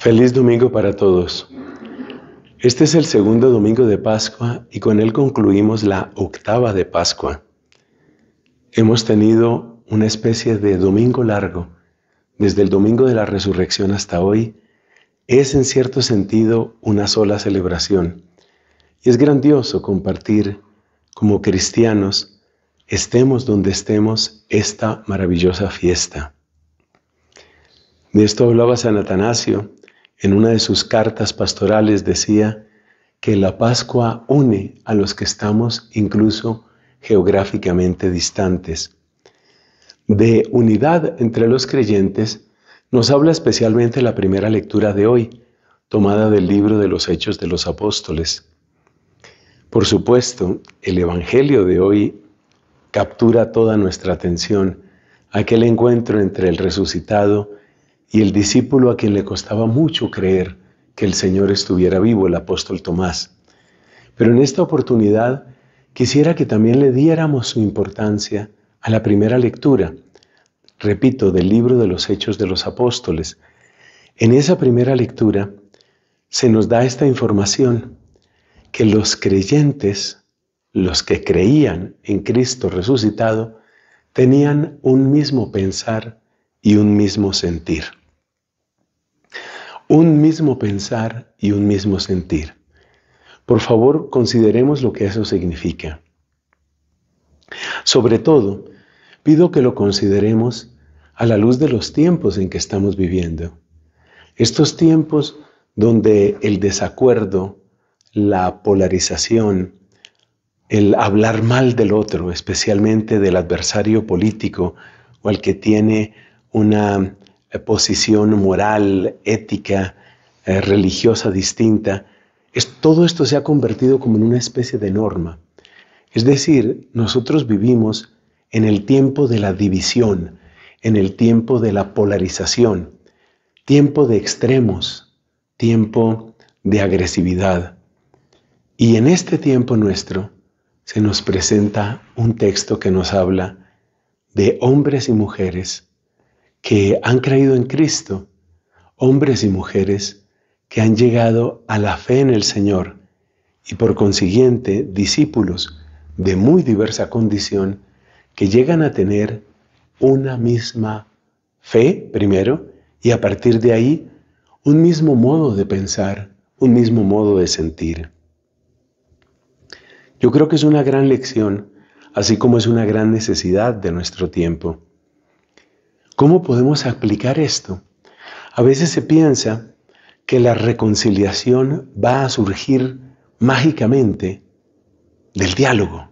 Feliz domingo para todos. Este es el segundo domingo de Pascua y con él concluimos la octava de Pascua. Hemos tenido una especie de domingo largo, desde el domingo de la resurrección hasta hoy. Es en cierto sentido una sola celebración. Y es grandioso compartir como cristianos, estemos donde estemos, esta maravillosa fiesta. De esto hablaba San Atanasio en una de sus cartas pastorales decía que la Pascua une a los que estamos incluso geográficamente distantes. De unidad entre los creyentes nos habla especialmente la primera lectura de hoy, tomada del libro de los Hechos de los Apóstoles. Por supuesto, el Evangelio de hoy captura toda nuestra atención, aquel encuentro entre el resucitado y el discípulo a quien le costaba mucho creer que el Señor estuviera vivo, el apóstol Tomás. Pero en esta oportunidad quisiera que también le diéramos su importancia a la primera lectura, repito, del libro de los Hechos de los Apóstoles. En esa primera lectura se nos da esta información que los creyentes, los que creían en Cristo resucitado, tenían un mismo pensar y un mismo sentir un mismo pensar y un mismo sentir. Por favor, consideremos lo que eso significa. Sobre todo, pido que lo consideremos a la luz de los tiempos en que estamos viviendo. Estos tiempos donde el desacuerdo, la polarización, el hablar mal del otro, especialmente del adversario político o al que tiene una posición moral, ética, eh, religiosa distinta, todo esto se ha convertido como en una especie de norma. Es decir, nosotros vivimos en el tiempo de la división, en el tiempo de la polarización, tiempo de extremos, tiempo de agresividad. Y en este tiempo nuestro se nos presenta un texto que nos habla de hombres y mujeres que han creído en Cristo, hombres y mujeres que han llegado a la fe en el Señor y por consiguiente discípulos de muy diversa condición que llegan a tener una misma fe primero y a partir de ahí un mismo modo de pensar, un mismo modo de sentir. Yo creo que es una gran lección, así como es una gran necesidad de nuestro tiempo. ¿Cómo podemos aplicar esto? A veces se piensa que la reconciliación va a surgir mágicamente del diálogo.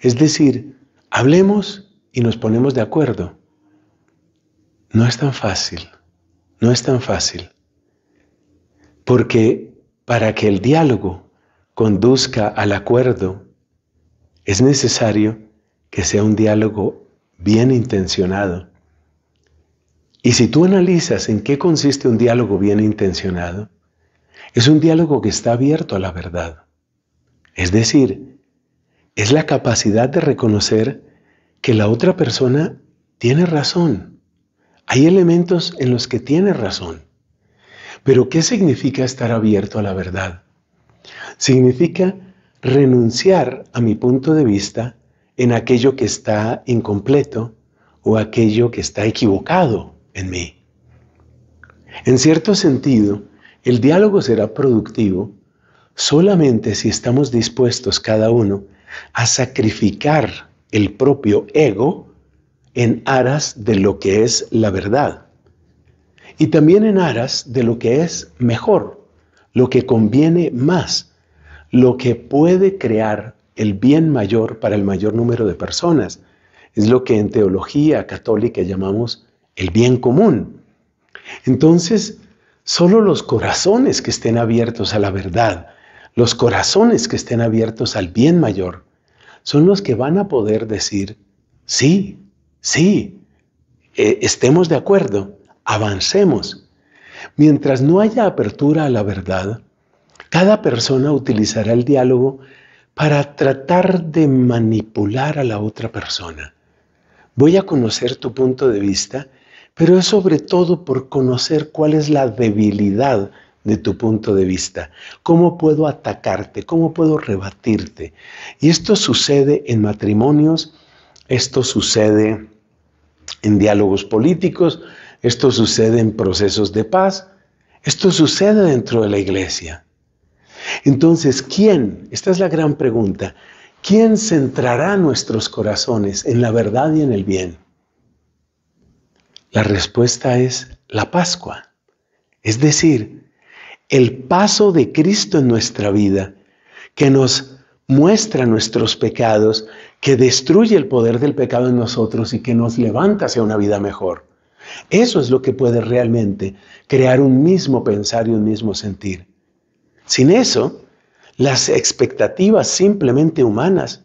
Es decir, hablemos y nos ponemos de acuerdo. No es tan fácil, no es tan fácil. Porque para que el diálogo conduzca al acuerdo, es necesario que sea un diálogo bien intencionado y si tú analizas en qué consiste un diálogo bien intencionado, es un diálogo que está abierto a la verdad. Es decir, es la capacidad de reconocer que la otra persona tiene razón. Hay elementos en los que tiene razón. Pero ¿qué significa estar abierto a la verdad? Significa renunciar a mi punto de vista en aquello que está incompleto o aquello que está equivocado en cierto sentido, el diálogo será productivo solamente si estamos dispuestos cada uno a sacrificar el propio ego en aras de lo que es la verdad y también en aras de lo que es mejor, lo que conviene más, lo que puede crear el bien mayor para el mayor número de personas. Es lo que en teología católica llamamos el bien común. Entonces, solo los corazones que estén abiertos a la verdad, los corazones que estén abiertos al bien mayor, son los que van a poder decir, sí, sí, eh, estemos de acuerdo, avancemos. Mientras no haya apertura a la verdad, cada persona utilizará el diálogo para tratar de manipular a la otra persona. Voy a conocer tu punto de vista pero es sobre todo por conocer cuál es la debilidad de tu punto de vista, cómo puedo atacarte, cómo puedo rebatirte. Y esto sucede en matrimonios, esto sucede en diálogos políticos, esto sucede en procesos de paz, esto sucede dentro de la iglesia. Entonces, ¿quién? Esta es la gran pregunta. ¿Quién centrará nuestros corazones en la verdad y en el bien? La respuesta es la Pascua, es decir, el paso de Cristo en nuestra vida, que nos muestra nuestros pecados, que destruye el poder del pecado en nosotros y que nos levanta hacia una vida mejor. Eso es lo que puede realmente crear un mismo pensar y un mismo sentir. Sin eso, las expectativas simplemente humanas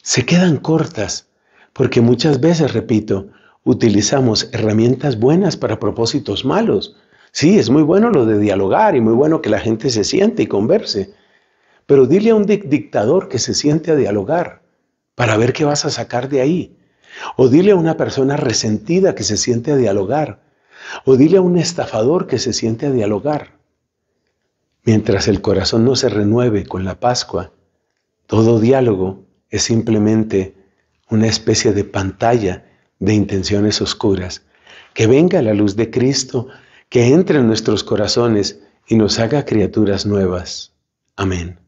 se quedan cortas, porque muchas veces, repito, utilizamos herramientas buenas para propósitos malos. Sí, es muy bueno lo de dialogar y muy bueno que la gente se siente y converse. Pero dile a un dictador que se siente a dialogar para ver qué vas a sacar de ahí. O dile a una persona resentida que se siente a dialogar. O dile a un estafador que se siente a dialogar. Mientras el corazón no se renueve con la Pascua, todo diálogo es simplemente una especie de pantalla de intenciones oscuras. Que venga la luz de Cristo, que entre en nuestros corazones y nos haga criaturas nuevas. Amén.